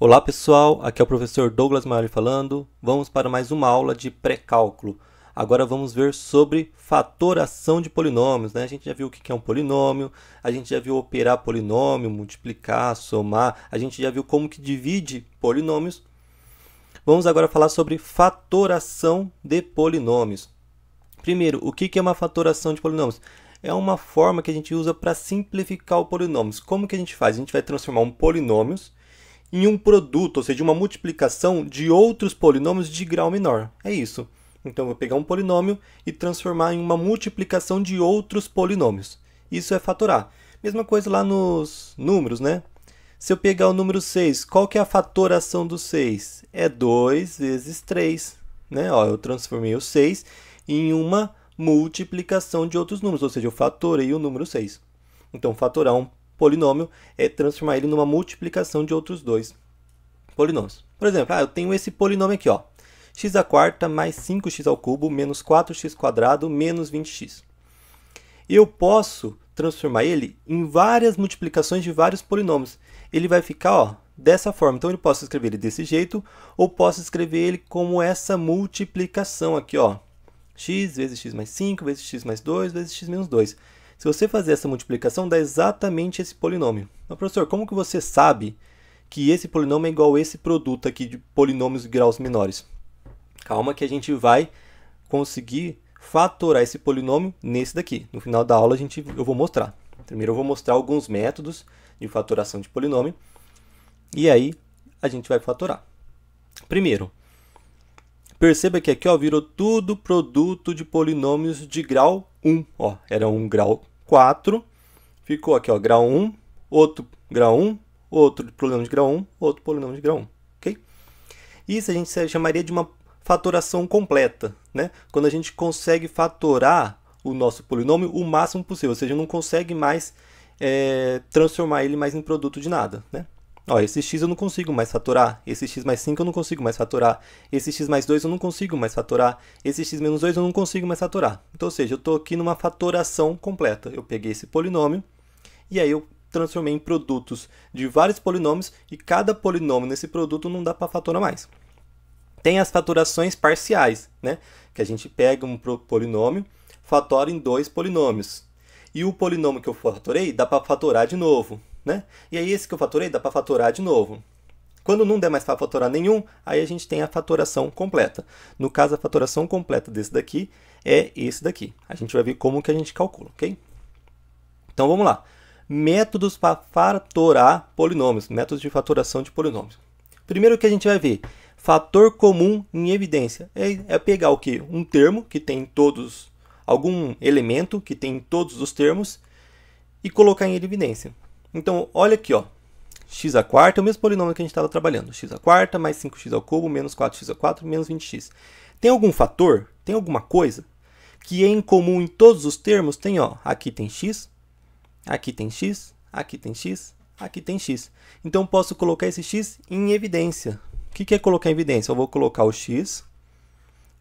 Olá pessoal, aqui é o professor Douglas Maioli falando. Vamos para mais uma aula de pré-cálculo. Agora vamos ver sobre fatoração de polinômios. Né? A gente já viu o que é um polinômio, a gente já viu operar polinômio, multiplicar, somar, a gente já viu como que divide polinômios. Vamos agora falar sobre fatoração de polinômios. Primeiro, o que é uma fatoração de polinômios? É uma forma que a gente usa para simplificar o polinômio. Como que a gente faz? A gente vai transformar um polinômios em um produto, ou seja, uma multiplicação de outros polinômios de grau menor. É isso. Então, eu vou pegar um polinômio e transformar em uma multiplicação de outros polinômios. Isso é fatorar. Mesma coisa lá nos números, né? Se eu pegar o número 6, qual que é a fatoração do 6? É 2 vezes 3. Né? Ó, eu transformei o 6 em uma multiplicação de outros números, ou seja, eu fatorei o número 6. Então, fatorar um polinômio é transformar ele numa multiplicação de outros dois polinômios. Por exemplo, ah, eu tenho esse polinômio aqui, ó, x à quarta mais 5x ao cubo menos 4x quadrado menos 20x. Eu posso transformar ele em várias multiplicações de vários polinômios. Ele vai ficar, ó, dessa forma. Então, eu posso escrever ele desse jeito, ou posso escrever ele como essa multiplicação aqui, ó. x vezes x mais 5, vezes x mais 2, vezes x menos 2. Se você fazer essa multiplicação, dá exatamente esse polinômio. Mas, professor, como que você sabe que esse polinômio é igual a esse produto aqui de polinômios de graus menores? Calma que a gente vai conseguir fatorar esse polinômio nesse daqui. No final da aula a gente, eu vou mostrar. Primeiro eu vou mostrar alguns métodos de fatoração de polinômio. E aí a gente vai fatorar. Primeiro, perceba que aqui ó, virou tudo produto de polinômios de grau 1, ó, era 1 grau 4, ficou aqui, ó, grau 1, outro grau 1, outro polinômio de grau 1, outro polinômio de grau 1, ok? Isso a gente chamaria de uma fatoração completa, né? Quando a gente consegue fatorar o nosso polinômio o máximo possível, ou seja, não consegue mais é, transformar ele mais em produto de nada, né? Ó, esse x eu não consigo mais fatorar, esse x mais 5 eu não consigo mais fatorar, esse x mais 2 eu não consigo mais fatorar, esse x menos 2 eu não consigo mais fatorar. Então, ou seja, eu estou aqui numa fatoração completa. Eu peguei esse polinômio e aí eu transformei em produtos de vários polinômios e cada polinômio nesse produto não dá para fatorar mais. Tem as fatorações parciais, né? que a gente pega um polinômio, fatora em dois polinômios. E o polinômio que eu fatorei dá para fatorar de novo. Né? E aí esse que eu faturei dá para faturar de novo. Quando não der mais para faturar nenhum, aí a gente tem a faturação completa. No caso, a faturação completa desse daqui é esse daqui. A gente vai ver como que a gente calcula, ok? Então vamos lá. Métodos para fatorar polinômios, métodos de fatoração de polinômios. Primeiro que a gente vai ver, fator comum em evidência. É, é pegar o que? Um termo que tem todos, algum elemento que tem todos os termos e colocar em evidência. Então, olha aqui, ó. x a quarta é o mesmo polinômio que a gente estava trabalhando. x a quarta mais 5x ao cubo menos 4x ao 4 menos 20x. Tem algum fator? Tem alguma coisa que é em comum em todos os termos? Tem, ó, aqui tem x, aqui tem x, aqui tem x, aqui tem x. Então, posso colocar esse x em evidência. O que é colocar em evidência? Eu vou colocar o x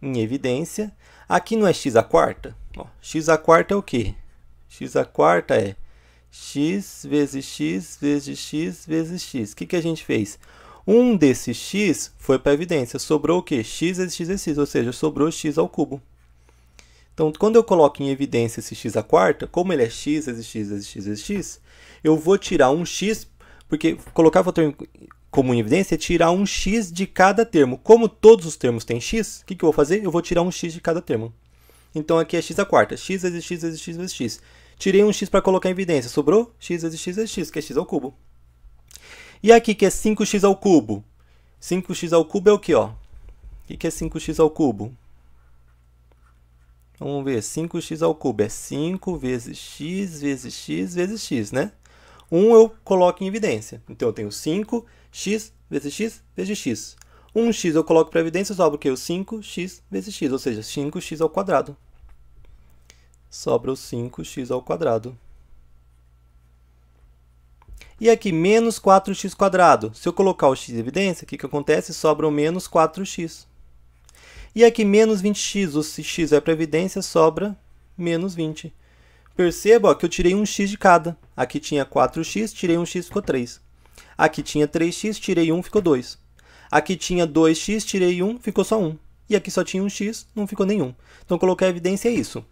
em evidência. Aqui não é x a quarta? x a quarta é o quê? x a quarta é x vezes x vezes x vezes x. O que, que a gente fez? Um desses x foi para a evidência. Sobrou o quê? x vezes x vezes x, ou seja, sobrou x ao cubo. Então, quando eu coloco em evidência esse x à quarta, como ele é x vezes x vezes x vezes x, eu vou tirar um x, porque colocar fator como em evidência é tirar um x de cada termo. Como todos os termos têm x, o que, que eu vou fazer? Eu vou tirar um x de cada termo. Então, aqui é x à quarta, x vezes x vezes x vezes x. Tirei um x para colocar em evidência. Sobrou x vezes x vezes x, que é x ao cubo. E aqui, que é 5x ao cubo? 5x ao cubo é o que? Ó? O que é 5x ao cubo? Vamos ver, 5x ao cubo é 5 vezes x vezes x vezes x, né? 1 um eu coloco em evidência. Então, eu tenho 5x vezes x vezes x. 1x eu coloco para evidência, sobra o que? O 5x vezes x, ou seja, 5x ao quadrado sobra o 5x E aqui, menos 4x². Se eu colocar o x em evidência, o que, que acontece? Sobra o menos 4x. E aqui, menos 20x, se x vai é para evidência, sobra menos 20. Perceba ó, que eu tirei um x de cada. Aqui tinha 4x, tirei um x, ficou 3. Aqui tinha 3x, tirei 1, ficou 2. Aqui tinha 2x, tirei 1, ficou só 1. E aqui só tinha um x, não ficou nenhum. Então, colocar a evidência é isso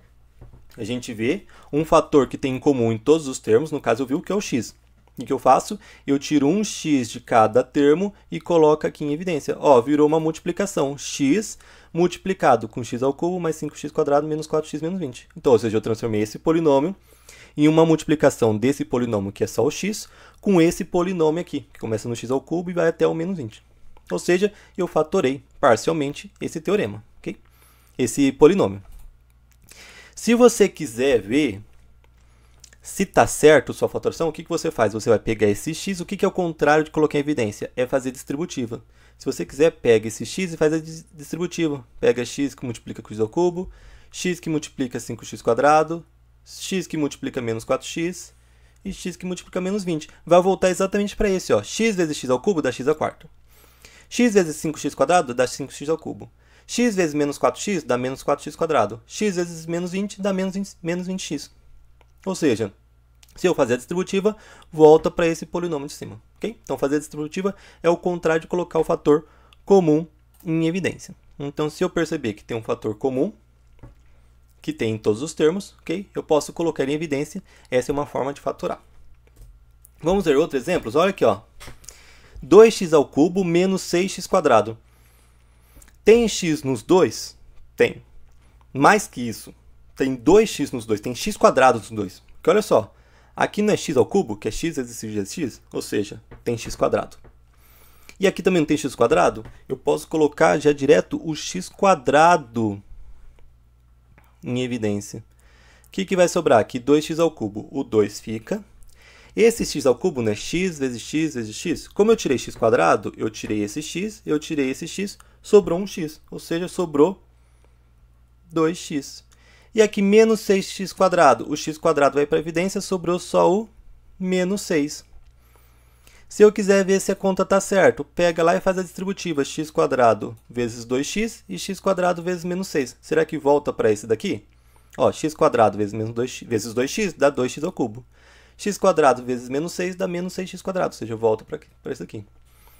a gente vê um fator que tem em comum em todos os termos, no caso eu vi o que é o x. o que eu faço? Eu tiro um x de cada termo e coloco aqui em evidência. Ó, virou uma multiplicação. x multiplicado com x ao cubo mais 5x quadrado menos 4x menos 20. Então, ou seja, eu transformei esse polinômio em uma multiplicação desse polinômio, que é só o x, com esse polinômio aqui, que começa no x ao cubo e vai até o menos 20. Ou seja, eu fatorei parcialmente esse teorema, ok? Esse polinômio. Se você quiser ver se está certo sua fatoração, o que, que você faz? Você vai pegar esse x, o que, que é o contrário de colocar em evidência? É fazer distributiva. Se você quiser, pega esse x e faz a distributiva. Pega x que multiplica com x ao cubo, x que multiplica 5x quadrado, x que multiplica menos 4x e x que multiplica menos 20. Vai voltar exatamente para esse, ó. x vezes x ao cubo dá x ao quarto. x vezes 5x quadrado dá 5x ao cubo x vezes menos 4x dá menos 4 quadrado. x vezes menos 20 dá menos 20, menos 20x. Ou seja, se eu fazer a distributiva, volta para esse polinômio de cima. Okay? Então, fazer a distributiva é o contrário de colocar o fator comum em evidência. Então, se eu perceber que tem um fator comum, que tem em todos os termos, okay? eu posso colocar em evidência. Essa é uma forma de fatorar. Vamos ver outros exemplos? Olha aqui, ó. 2x ao cubo menos 6x quadrado. Tem x nos dois? Tem. Mais que isso, tem 2x nos dois, tem x quadrado nos dois. Porque olha só, aqui não é x ao cubo, que é x vezes x vezes x, ou seja, tem x quadrado. E aqui também não tem x quadrado? Eu posso colocar já direto o x quadrado em evidência. O que, que vai sobrar aqui? 2x ao cubo. O 2 fica. Esse x ao cubo, né? x vezes x vezes x. Como eu tirei x quadrado, eu tirei esse x, eu tirei esse x sobrou um x, ou seja, sobrou 2x. E aqui, menos 6x², o x² vai para a evidência, sobrou só o menos 6. Se eu quiser ver se a conta está certa, pega lá e faz a distributiva x² vezes 2x e x² vezes menos 6. Será que volta para esse daqui? Ó, x² vezes, menos 2x, vezes 2x dá 2x x² vezes menos 6 dá menos 6x², ou seja, volta para esse daqui.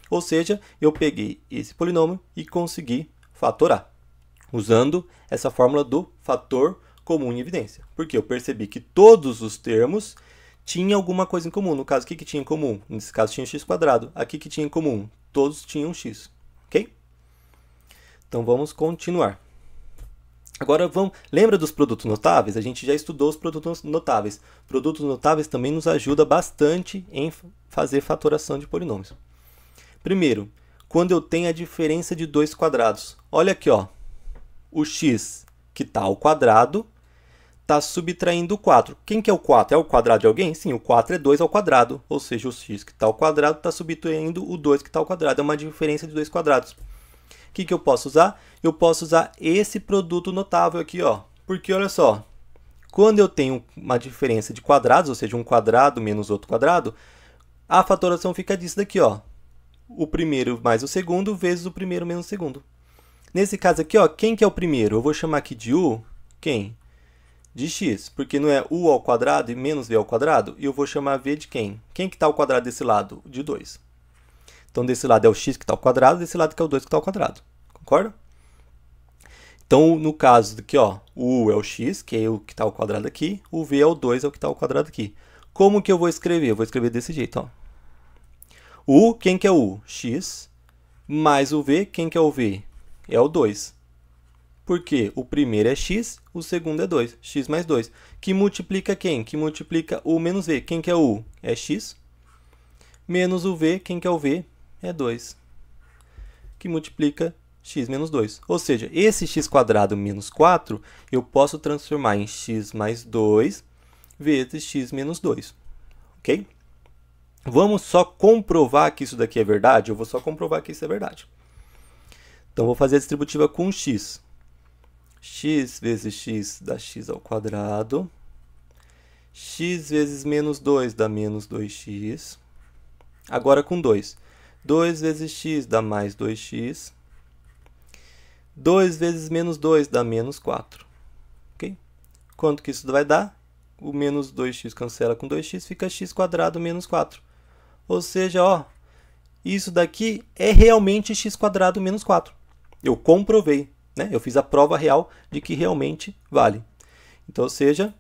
Ou seja, eu peguei esse polinômio e consegui fatorar, usando essa fórmula do fator comum em evidência. Porque eu percebi que todos os termos tinham alguma coisa em comum. No caso, o que, que tinha em comum? Nesse caso, tinha x quadrado. Aqui, que tinha em comum? Todos tinham x, ok? Então, vamos continuar. Agora vamos. Lembra dos produtos notáveis? A gente já estudou os produtos notáveis. Produtos notáveis também nos ajuda bastante em fazer fatoração de polinômios. Primeiro, quando eu tenho a diferença de dois quadrados. Olha aqui, ó. o x, que está ao quadrado, está subtraindo o 4. Quem que é o 4? É o quadrado de alguém? Sim, o 4 é 2 ao quadrado, ou seja, o x que está ao quadrado está subtraindo o 2 que está ao quadrado. É uma diferença de dois quadrados. O que, que eu posso usar? Eu posso usar esse produto notável aqui, ó. porque olha só, quando eu tenho uma diferença de quadrados, ou seja, um quadrado menos outro quadrado, a fatoração fica disso daqui, ó o primeiro mais o segundo vezes o primeiro menos o segundo. Nesse caso aqui, ó, quem que é o primeiro? Eu vou chamar aqui de u, quem? De x, porque não é u ao quadrado e menos v ao quadrado, e eu vou chamar v de quem? Quem que está ao quadrado desse lado? De 2. Então, desse lado é o x que está ao quadrado, desse lado que é o 2 que está ao quadrado. Concorda? Então, no caso aqui, ó, o u é o x, que é o que está ao quadrado aqui, o v é o 2, é o que está ao quadrado aqui. Como que eu vou escrever? Eu vou escrever desse jeito, ó. U, quem que é U? X. Mais o V, quem que é o V? É o 2. Porque o primeiro é x, o segundo é 2. x mais 2. Que multiplica quem? Que multiplica u menos v. Quem que é u? É x. Menos o v, quem que é o v? É 2. Que multiplica x menos 2. Ou seja, esse x² menos 4, eu posso transformar em x mais 2 vezes x menos 2. Ok? Vamos só comprovar que isso daqui é verdade? Eu vou só comprovar que isso é verdade. Então, vou fazer a distributiva com x. x vezes x dá x ao quadrado. x vezes menos 2 dá menos 2x. Agora com 2. 2 vezes x dá mais 2x. 2 vezes menos 2 dá menos 4. Okay? Quanto que isso vai dar? O menos 2x cancela com 2x, fica x² menos 4. Ou seja, ó, isso daqui é realmente x quadrado menos 4. Eu comprovei, né? Eu fiz a prova real de que realmente vale. Então, ou seja,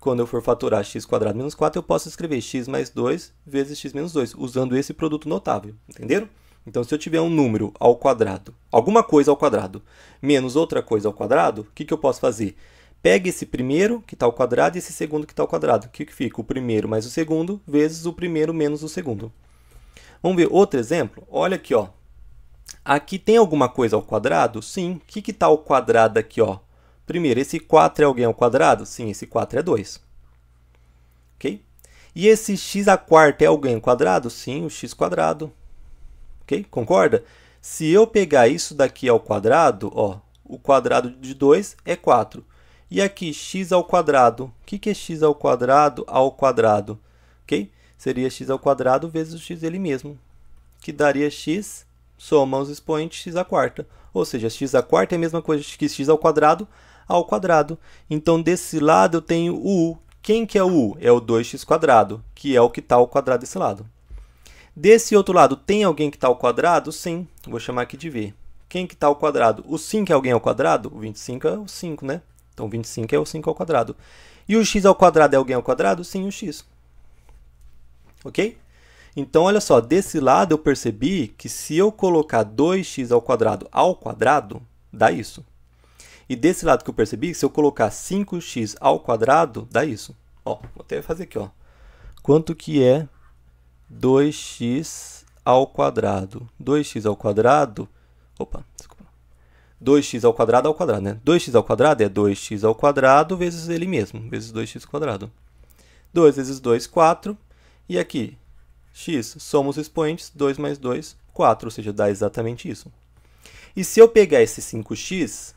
quando eu for fatorar x quadrado menos 4, eu posso escrever x mais 2 vezes x menos 2, usando esse produto notável, entenderam? Então, se eu tiver um número ao quadrado, alguma coisa ao quadrado, menos outra coisa ao quadrado, o que, que eu posso fazer? Pegue esse primeiro, que está ao quadrado, e esse segundo, que está ao quadrado. O que fica? O primeiro mais o segundo, vezes o primeiro menos o segundo. Vamos ver outro exemplo? Olha aqui, ó. Aqui tem alguma coisa ao quadrado? Sim. O que está ao quadrado aqui? Ó? Primeiro, esse 4 é alguém ao quadrado? Sim, esse 4 é 2. Ok? E esse x a quarta é alguém ao quadrado? Sim, o x quadrado. Ok? Concorda? Se eu pegar isso daqui ao quadrado, ó, o quadrado de 2 é 4. E aqui x ao quadrado. O que, que é x ao quadrado ao quadrado? Ok? Seria x ao quadrado vezes o x ele mesmo, que daria x soma os expoentes x à quarta. Ou seja, x à quarta é a mesma coisa que x ao quadrado ao quadrado. Então, desse lado eu tenho o u. Quem que é o u? É o 2x quadrado, que é o que está ao quadrado desse lado. Desse outro lado, tem alguém que está ao quadrado? Sim, vou chamar aqui de v. Quem que está ao quadrado? O 5 é alguém ao quadrado? O 25 é o 5, né? Então 25 é o 5 ao quadrado. E o x ao quadrado é alguém ao quadrado? Sim, o x. Ok? Então, olha só, desse lado eu percebi que se eu colocar 2x ao quadrado ao quadrado, dá isso. E desse lado que eu percebi, se eu colocar 5x ao quadrado, dá isso. Ó, vou até fazer aqui, ó. Quanto que é 2x ao quadrado? 2x ao quadrado, opa, 2x ao quadrado ao quadrado, né? 2x ao quadrado é 2x ao quadrado vezes ele mesmo, vezes 2x ao quadrado. 2 vezes 2, 4. E aqui, x, soma os expoentes, 2 mais 2, 4, ou seja, dá exatamente isso. E se eu pegar esse 5x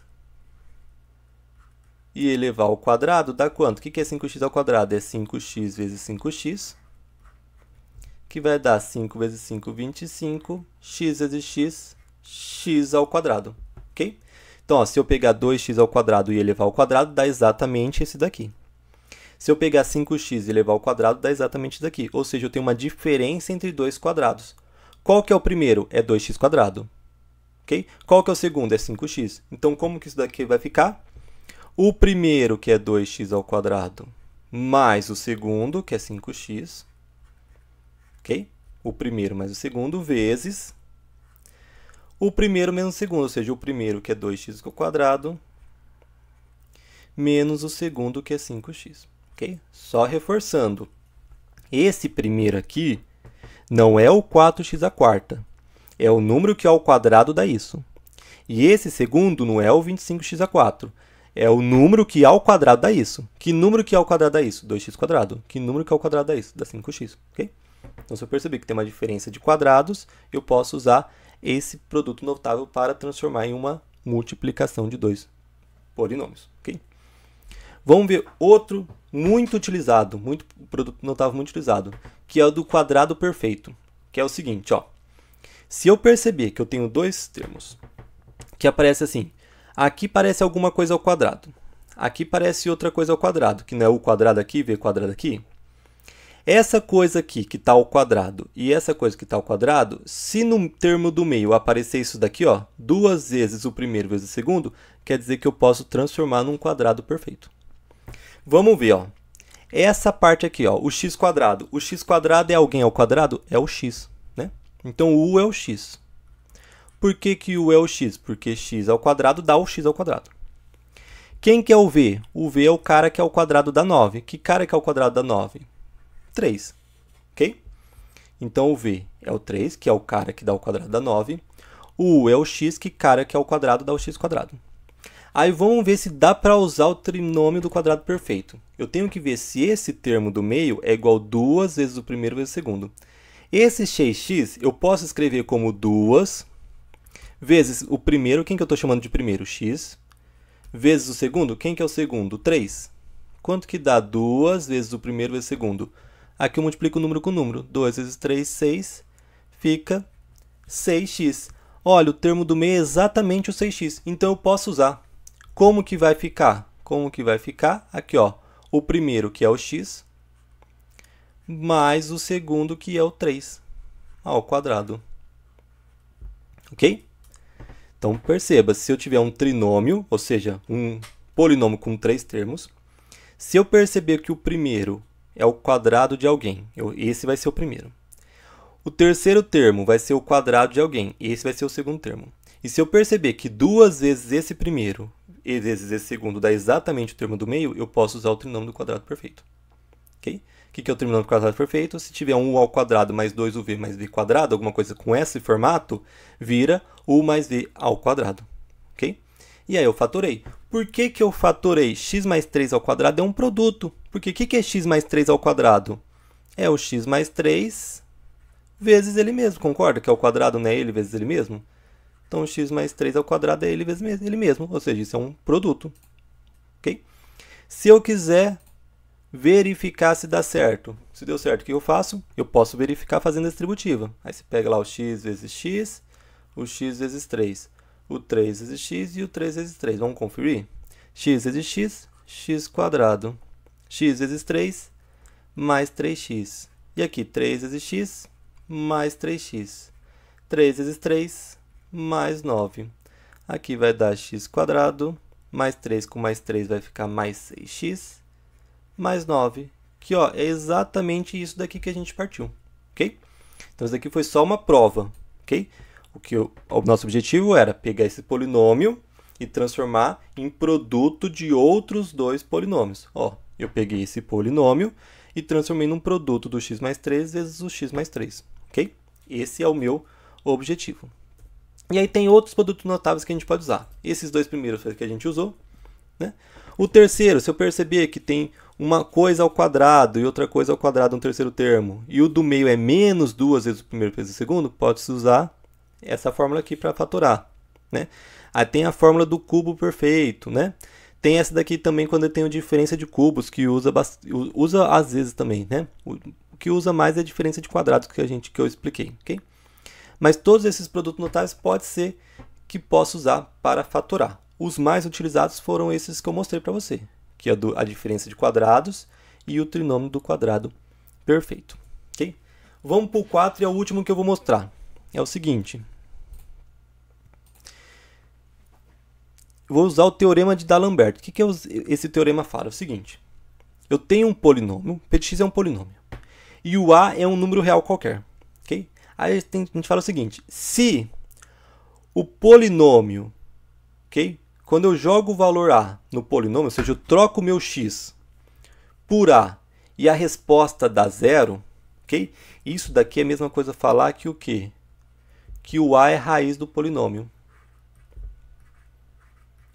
e elevar ao quadrado, dá quanto? O que é 5x ao quadrado? É 5x vezes 5x, que vai dar 5 vezes 5, 25, x vezes x, x ao quadrado ok? Então, ó, se eu pegar 2x ao quadrado e elevar ao quadrado, dá exatamente esse daqui. Se eu pegar 5x e elevar ao quadrado, dá exatamente isso daqui. Ou seja, eu tenho uma diferença entre dois quadrados. Qual que é o primeiro? É 2x quadrado. ok Qual que é o segundo? É 5x. Então, como que isso daqui vai ficar? O primeiro, que é 2x ao quadrado, mais o segundo, que é 5x. ok O primeiro mais o segundo, vezes o primeiro menos o segundo, ou seja, o primeiro que é 2x ao quadrado menos o segundo que é 5x, ok? Só reforçando, esse primeiro aqui não é o 4x à quarta, é o número que é ao quadrado dá isso. E esse segundo não é o 25x a 4, é o número que ao quadrado dá isso. Que número que ao quadrado dá isso? 2x quadrado. Que número que ao quadrado dá isso? Dá 5x, ok? Então, se eu perceber que tem uma diferença de quadrados, eu posso usar esse produto notável para transformar em uma multiplicação de dois polinômios. Okay? Vamos ver outro muito utilizado, muito produto notável muito utilizado, que é o do quadrado perfeito, que é o seguinte, ó. Se eu perceber que eu tenho dois termos que aparece assim, aqui parece alguma coisa ao quadrado, aqui parece outra coisa ao quadrado, que não é o quadrado aqui, v quadrado aqui, essa coisa aqui que está ao quadrado e essa coisa que está ao quadrado, se no termo do meio aparecer isso daqui, ó, duas vezes o primeiro vezes o segundo, quer dizer que eu posso transformar num quadrado perfeito. Vamos ver, ó. Essa parte aqui, ó, o x quadrado. O x quadrado é alguém ao quadrado? É o x, né? Então o u é o x. Por que, que u é o x? Porque x ao quadrado dá o x ao quadrado. Quem que é o v? O v é o cara que é ao quadrado dá 9. Que cara que é ao quadrado dá 9? 3, ok? Então o V é o 3, que é o cara que dá o quadrado da 9. O U é o x, que cara que é o quadrado dá o x quadrado. Aí vamos ver se dá para usar o trinômio do quadrado perfeito. Eu tenho que ver se esse termo do meio é igual a 2 vezes o primeiro vezes o segundo. Esse xx eu posso escrever como 2 vezes o primeiro, quem que eu estou chamando de primeiro? x. Vezes o segundo, quem que é o segundo? 3. Quanto que dá 2 vezes o primeiro vezes o segundo? 3. Aqui eu multiplico o número com o número. 2 vezes 3, 6, fica 6x. Olha, o termo do meio é exatamente o 6x, então eu posso usar. Como que vai ficar? Como que vai ficar? Aqui, ó, o primeiro, que é o x, mais o segundo, que é o 3, ao quadrado. Ok? Então, perceba, se eu tiver um trinômio, ou seja, um polinômio com três termos, se eu perceber que o primeiro é o quadrado de alguém. Eu, esse vai ser o primeiro. O terceiro termo vai ser o quadrado de alguém. Esse vai ser o segundo termo. E se eu perceber que duas vezes esse primeiro e vezes esse segundo dá exatamente o termo do meio, eu posso usar o trinômio do quadrado perfeito. Okay? O que é o trinômio do quadrado perfeito? Se tiver 1 ao quadrado mais 2uv mais v quadrado, alguma coisa com esse formato, vira u mais v ao quadrado. Okay? E aí eu fatorei. Por que, que eu fatorei? x mais 3 ao quadrado é um produto. Porque o que, que é x mais 3 ao quadrado? É o x mais 3 vezes ele mesmo, concorda? Que ao é quadrado não é ele vezes ele mesmo? Então, x mais 3 ao quadrado é ele vezes ele mesmo, ou seja, isso é um produto. Okay? Se eu quiser verificar se dá certo, se deu certo, o que eu faço? Eu posso verificar fazendo a distributiva. Aí você pega lá o x vezes x, o x vezes 3 o 3 vezes x e o 3 vezes 3. Vamos conferir? x vezes x, x quadrado. x vezes 3, mais 3x. E aqui, 3 vezes x, mais 3x. 3 vezes 3, mais 9. Aqui vai dar x quadrado, mais 3 com mais 3 vai ficar mais 6x, mais 9. Que ó, é exatamente isso daqui que a gente partiu, ok? Então, isso daqui foi só uma prova, ok? O que eu, o nosso objetivo era pegar esse polinômio e transformar em produto de outros dois polinômios. Ó, eu peguei esse polinômio e transformei num produto do x mais 3 vezes o x mais 3, ok? Esse é o meu objetivo. E aí tem outros produtos notáveis que a gente pode usar. Esses dois primeiros que a gente usou. Né? O terceiro, se eu perceber que tem uma coisa ao quadrado e outra coisa ao quadrado no terceiro termo, e o do meio é menos duas vezes o primeiro vezes o segundo, pode-se usar essa fórmula aqui para fatorar, né? Aí tem a fórmula do cubo perfeito, né? Tem essa daqui também quando tem a diferença de cubos, que usa, usa às vezes também, né? O que usa mais é a diferença de quadrados que, a gente, que eu expliquei, ok? Mas todos esses produtos notáveis pode ser que possa usar para fatorar. Os mais utilizados foram esses que eu mostrei para você, que é a diferença de quadrados e o trinômio do quadrado perfeito, ok? Vamos para o 4 e é o último que eu vou mostrar, é o seguinte. Vou usar o teorema de D'Alembert. O que, que esse teorema fala? É o seguinte. Eu tenho um polinômio, px é um polinômio, e o a é um número real qualquer. Okay? Aí a gente fala o seguinte, se o polinômio, okay, quando eu jogo o valor a no polinômio, ou seja, eu troco o meu x por a e a resposta dá zero, okay? isso daqui é a mesma coisa falar que o quê? que o A é raiz do polinômio.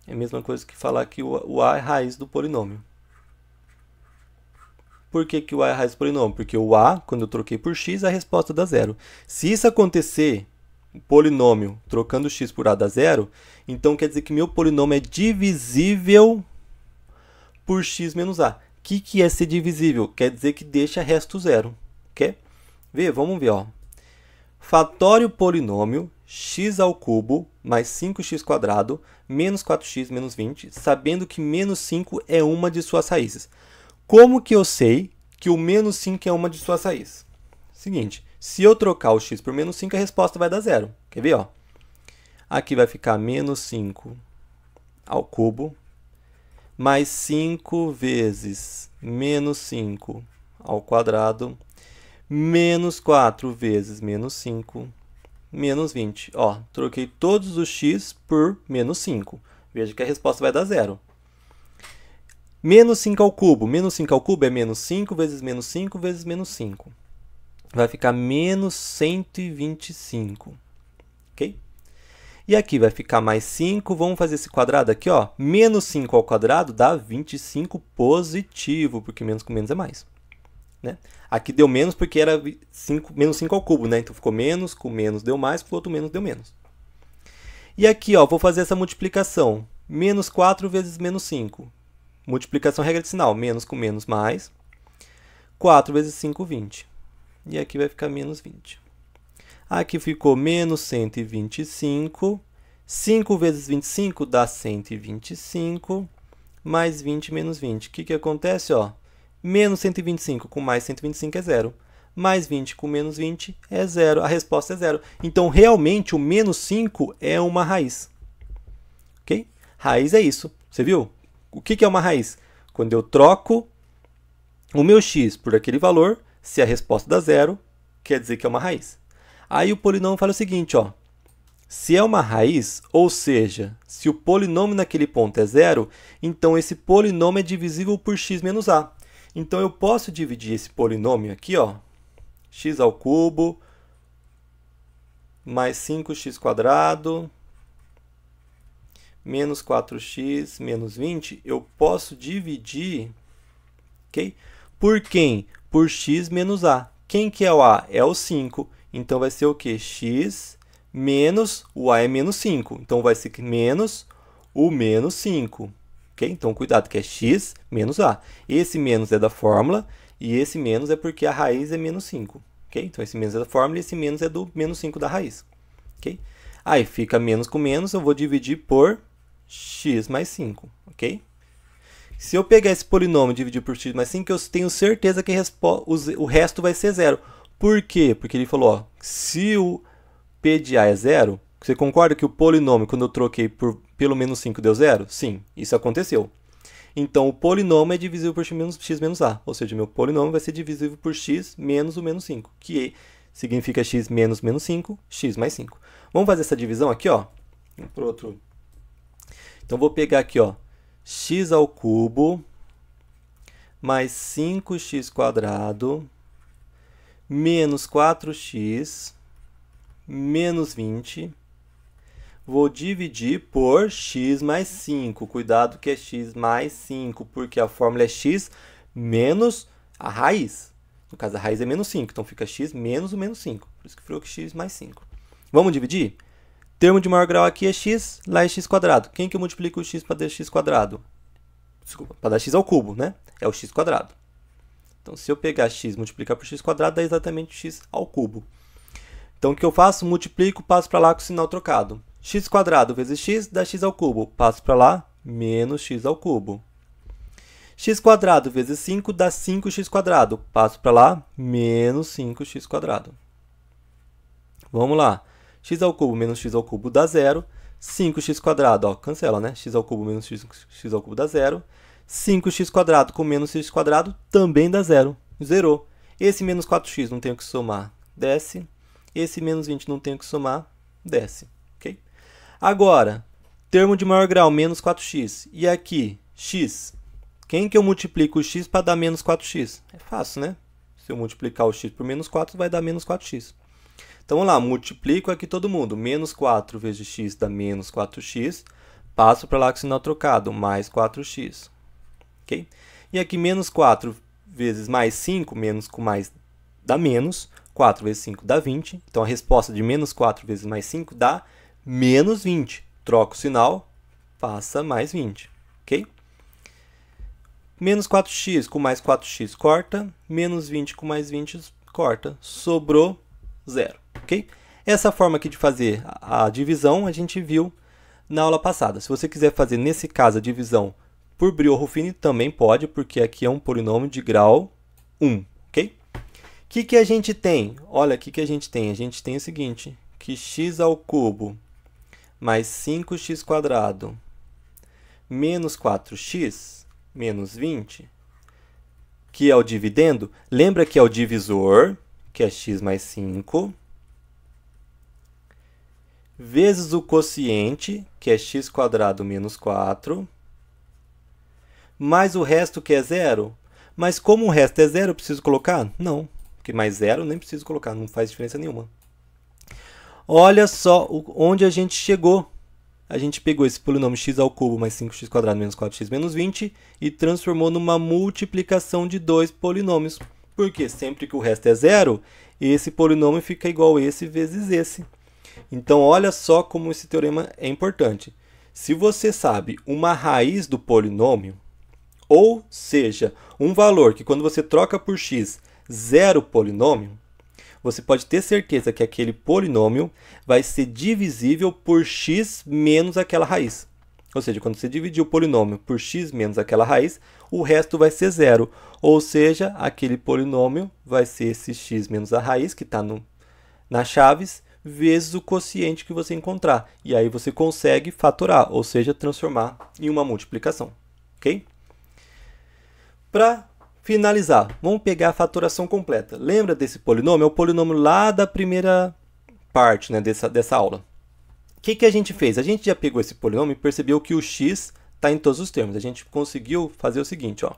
É a mesma coisa que falar que o A é raiz do polinômio. Por que, que o A é raiz do polinômio? Porque o A, quando eu troquei por x, a resposta dá zero. Se isso acontecer, o polinômio trocando x por A dá zero, então quer dizer que meu polinômio é divisível por x menos A. O que, que é ser divisível? Quer dizer que deixa resto zero. Quer? ver vamos ver. Ó. Fatório polinômio x ao cubo mais 5x² x menos 4x menos 20, sabendo que menos 5 é uma de suas raízes. Como que eu sei que o menos 5 é uma de suas raízes? Seguinte, se eu trocar o x por menos 5, a resposta vai dar zero. Quer ver? Ó? Aqui vai ficar menos 5 ao cubo mais 5 vezes menos 5 ao quadrado menos 4 vezes menos 5, menos 20. Ó, troquei todos os x por menos 5. Veja que a resposta vai dar zero. Menos 5 ao cubo. Menos 5 ao cubo é menos 5 vezes menos 5 vezes menos 5. Vai ficar menos 125. Ok? E aqui vai ficar mais 5. Vamos fazer esse quadrado aqui, ó. Menos 5 ao quadrado dá 25 positivo, porque menos com menos é mais. Né? Aqui deu menos porque era 5, menos 5 ao cubo, né? Então ficou menos, com menos deu mais, com outro menos deu menos. E aqui, ó, vou fazer essa multiplicação. Menos 4 vezes menos 5. Multiplicação regra de sinal. Menos com menos, mais. 4 vezes 5, 20. E aqui vai ficar menos 20. Aqui ficou menos 125. 5 vezes 25 dá 125. Mais 20 menos 20. O que, que acontece? Ó? Menos 125 com mais 125 é zero. Mais 20 com menos 20 é zero. A resposta é zero. Então, realmente, o menos 5 é uma raiz. Ok? Raiz é isso. Você viu? O que é uma raiz? Quando eu troco o meu x por aquele valor, se a resposta dá zero, quer dizer que é uma raiz. Aí o polinômio fala o seguinte, ó. Se é uma raiz, ou seja, se o polinômio naquele ponto é zero, então esse polinômio é divisível por x menos a. Então eu posso dividir esse polinômio aqui, ó, x ao cubo mais 5x quadrado menos 4x menos 20, eu posso dividir okay? por quem? Por x menos a. Quem que é o a? É o 5. Então, vai ser o quê? x menos, o a é menos 5. Então, vai ser menos o menos 5. Ok, Então, cuidado, que é x menos a. Esse menos é da fórmula e esse menos é porque a raiz é menos 5. Ok, Então, esse menos é da fórmula e esse menos é do menos 5 da raiz. Ok? Aí, fica menos com menos, eu vou dividir por x mais 5. Ok? Se eu pegar esse polinômio e dividir por x mais 5, eu tenho certeza que o resto vai ser zero. Por quê? Porque ele falou, ó, se o p de a é zero, você concorda que o polinômio, quando eu troquei por pelo menos 5, deu zero? Sim, isso aconteceu. Então, o polinômio é divisível por x menos, x menos a, ou seja, meu polinômio vai ser divisível por x menos o menos 5, que significa x menos menos 5, x mais 5. Vamos fazer essa divisão aqui, ó, para outro. Então, vou pegar aqui, ó, x ao cubo mais 5x quadrado menos 4x menos 20 vou dividir por x mais 5. Cuidado que é x mais 5, porque a fórmula é x menos a raiz. No caso, a raiz é menos 5, então fica x menos o menos 5. Por isso que ficou x mais 5. Vamos dividir? Termo de maior grau aqui é x, lá é x quadrado. Quem que multiplica o x para dar x quadrado? Desculpa, para dar x ao cubo, né? É o x quadrado. Então, se eu pegar x e multiplicar por x quadrado, dá exatamente x ao cubo. Então, o que eu faço? Multiplico, passo para lá com o sinal trocado x vezes x dá x ao Passo para lá, menos x ao cubo. x vezes 5 dá 5x. Passo para lá, menos 5x. Vamos lá. x ao menos x ao dá zero. 5x, ó, cancela, né? x ao menos x, x dá zero. 5x com menos x também dá zero. Zerou. Esse menos 4x não tenho que somar, desce. Esse menos 20 não tenho que somar, desce. Agora, termo de maior grau, menos 4x. E aqui, x. Quem que eu multiplico o x para dar menos 4x? É fácil, né? Se eu multiplicar o x por menos 4, vai dar menos 4x. Então, vamos lá, multiplico aqui todo mundo. Menos 4 vezes x dá menos 4x. Passo para lá com o sinal trocado, mais 4x. Okay? E aqui, menos 4 vezes mais 5, menos com mais dá menos. 4 vezes 5 dá 20. Então, a resposta de menos 4 vezes mais 5 dá menos 20. Troca o sinal, passa mais 20, ok? Menos 4x com mais 4x corta, menos 20 com mais 20 corta, sobrou zero, ok? Essa forma aqui de fazer a divisão a gente viu na aula passada. Se você quiser fazer, nesse caso, a divisão por Brio-Ruffini, também pode, porque aqui é um polinômio de grau 1, ok? O que, que a gente tem? Olha, o que, que a gente tem? A gente tem o seguinte, que x ao cubo mais 5 quadrado menos 4x menos 20, que é o dividendo. Lembra que é o divisor, que é x mais 5, vezes o quociente, que é quadrado menos 4, mais o resto, que é zero. Mas como o resto é zero, eu preciso colocar? Não, porque mais zero nem preciso colocar, não faz diferença nenhuma. Olha só onde a gente chegou. A gente pegou esse polinômio x ao cubo mais 5x² menos 4x menos 20 e transformou numa multiplicação de dois polinômios. Porque sempre que o resto é zero, esse polinômio fica igual a esse vezes esse. Então, olha só como esse teorema é importante. Se você sabe uma raiz do polinômio, ou seja, um valor que quando você troca por x, zero polinômio, você pode ter certeza que aquele polinômio vai ser divisível por x menos aquela raiz. Ou seja, quando você dividir o polinômio por x menos aquela raiz, o resto vai ser zero. Ou seja, aquele polinômio vai ser esse x menos a raiz, que está na chaves, vezes o quociente que você encontrar. E aí você consegue fatorar, ou seja, transformar em uma multiplicação. Ok? Para Finalizar, vamos pegar a faturação completa. Lembra desse polinômio? É o polinômio lá da primeira parte né, dessa, dessa aula. O que, que a gente fez? A gente já pegou esse polinômio e percebeu que o x está em todos os termos. A gente conseguiu fazer o seguinte, ó.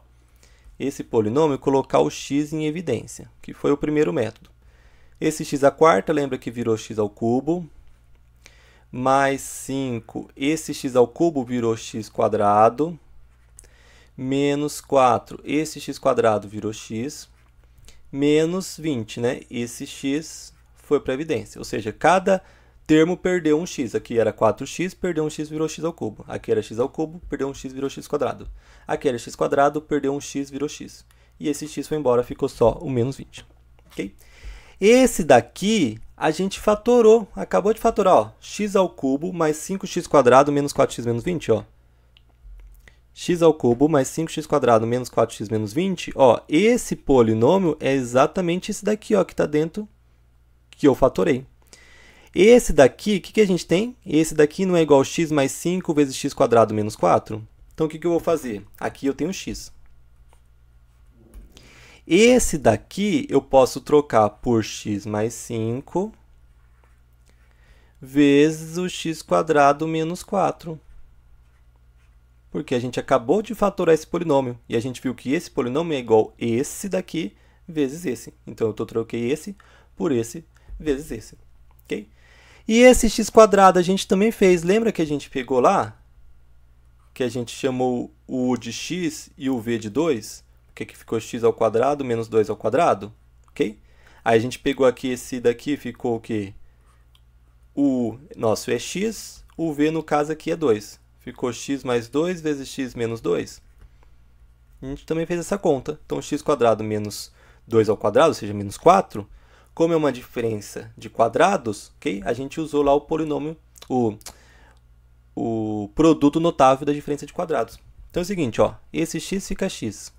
Esse polinômio colocar o x em evidência, que foi o primeiro método. Esse x à quarta, lembra que virou x ao cubo, mais 5. Esse x ao cubo virou x quadrado, menos 4, esse quadrado virou x, menos 20, né? Esse x foi para a evidência, ou seja, cada termo perdeu um x. Aqui era 4x, perdeu um x, virou x ao cubo. Aqui era x ao cubo, perdeu um x, virou x quadrado. Aqui era x quadrado, perdeu um x, virou x. E esse x foi embora, ficou só o menos 20. Okay? Esse daqui a gente fatorou, acabou de fatorar, ó, x ao cubo mais 5x quadrado menos 4x menos 20, ó x ao cubo mais 5x menos 4x menos 20, ó, esse polinômio é exatamente esse daqui ó, que está dentro, que eu fatorei. Esse daqui, o que, que a gente tem? Esse daqui não é igual a x mais 5 vezes x menos 4? Então, o que, que eu vou fazer? Aqui eu tenho x. Esse daqui eu posso trocar por x mais 5 vezes o x menos 4 porque a gente acabou de fatorar esse polinômio e a gente viu que esse polinômio é igual esse daqui vezes esse. Então, eu troquei esse por esse vezes esse. Okay? E esse x quadrado a gente também fez. Lembra que a gente pegou lá? Que a gente chamou o u de x e o v de 2? Porque aqui é ficou x ao quadrado menos 2 ao quadrado. Ok? Aí a gente pegou aqui esse daqui, ficou o quê? O nosso é x, o v no caso aqui é 2. Ficou x mais 2 vezes x menos 2. A gente também fez essa conta. Então, x² menos 2 ao quadrado, ou seja, menos 4, como é uma diferença de quadrados, okay? a gente usou lá o polinômio, o, o produto notável da diferença de quadrados. Então é o seguinte, ó, esse x fica x.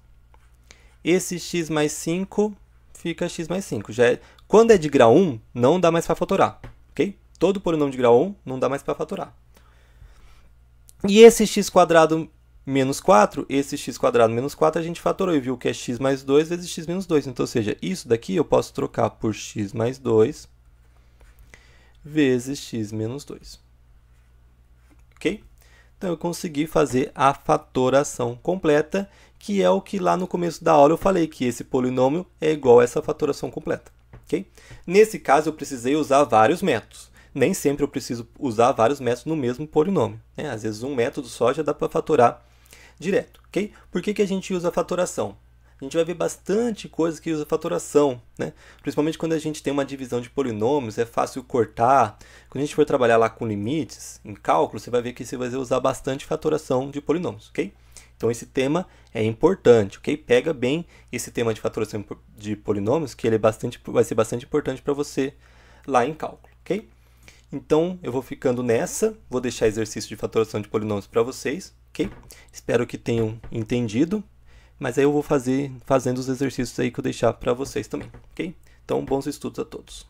Esse x mais 5 fica x mais 5. Já é, quando é de grau 1, não dá mais para fatorar. Okay? Todo polinômio de grau 1 não dá mais para fatorar. E esse x quadrado menos 4, esse x quadrado menos 4 a gente fatorou e viu que é x mais 2 vezes x menos 2. Então, ou seja, isso daqui eu posso trocar por x mais 2 vezes x menos 2. Ok? Então, eu consegui fazer a fatoração completa, que é o que lá no começo da aula eu falei, que esse polinômio é igual a essa fatoração completa. Okay? Nesse caso, eu precisei usar vários métodos nem sempre eu preciso usar vários métodos no mesmo polinômio. Né? Às vezes um método só já dá para fatorar direto. Okay? Por que, que a gente usa fatoração? A gente vai ver bastante coisa que usa fatoração, né? principalmente quando a gente tem uma divisão de polinômios, é fácil cortar. Quando a gente for trabalhar lá com limites, em cálculo, você vai ver que você vai usar bastante fatoração de polinômios. ok? Então esse tema é importante, ok? Pega bem esse tema de fatoração de polinômios, que ele é bastante, vai ser bastante importante para você lá em cálculo, ok? Então eu vou ficando nessa, vou deixar exercício de fatoração de polinômios para vocês, ok? Espero que tenham entendido, mas aí eu vou fazer fazendo os exercícios aí que eu deixar para vocês também, ok? Então bons estudos a todos.